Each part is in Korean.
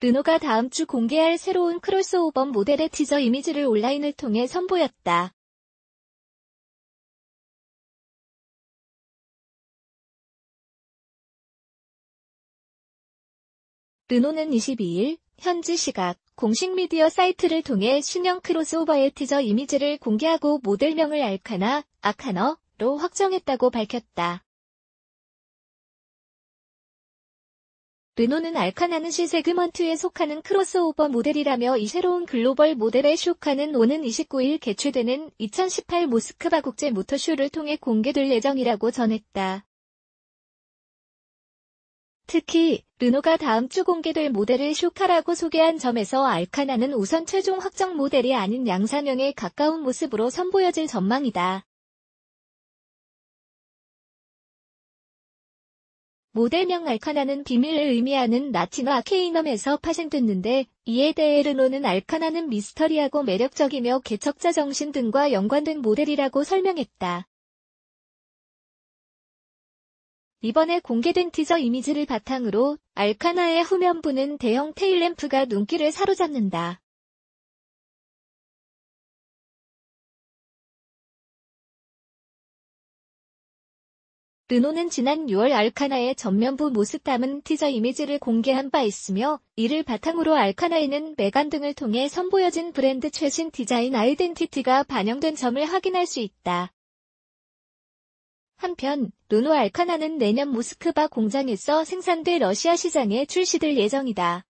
르노가 다음 주 공개할 새로운 크로스오버 모델의 티저 이미지를 온라인을 통해 선보였다. 르노는 22일 현지 시각 공식 미디어 사이트를 통해 신형 크로스오버의 티저 이미지를 공개하고 모델명을 알카나, 아카너로 확정했다고 밝혔다. 르노는 알카나는 시세그먼트에 속하는 크로스오버 모델이라며 이 새로운 글로벌 모델의 쇼카는 오는 29일 개최되는 2018 모스크바 국제 모터쇼를 통해 공개될 예정이라고 전했다. 특히 르노가 다음 주 공개될 모델을 쇼카라고 소개한 점에서 알카나는 우선 최종 확정 모델이 아닌 양산형에 가까운 모습으로 선보여질 전망이다. 모델명 알카나는 비밀을 의미하는 라틴어 케이넘에서 파생됐는데 이에 대해 르노는 알카나는 미스터리하고 매력적이며 개척자 정신 등과 연관된 모델이라고 설명했다. 이번에 공개된 티저 이미지를 바탕으로 알카나의 후면부는 대형 테일램프가 눈길을 사로잡는다. 르노는 지난 6월 알카나의 전면부 모습 담은 티저 이미지를 공개한 바 있으며 이를 바탕으로 알카나에는 메간 등을 통해 선보여진 브랜드 최신 디자인 아이덴티티가 반영된 점을 확인할 수 있다. 한편 르노 알카나는 내년 모스크바 공장에서 생산될 러시아 시장에 출시될 예정이다.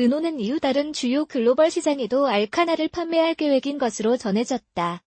르노는 이후 다른 주요 글로벌 시장에도 알카나를 판매할 계획인 것으로 전해졌다.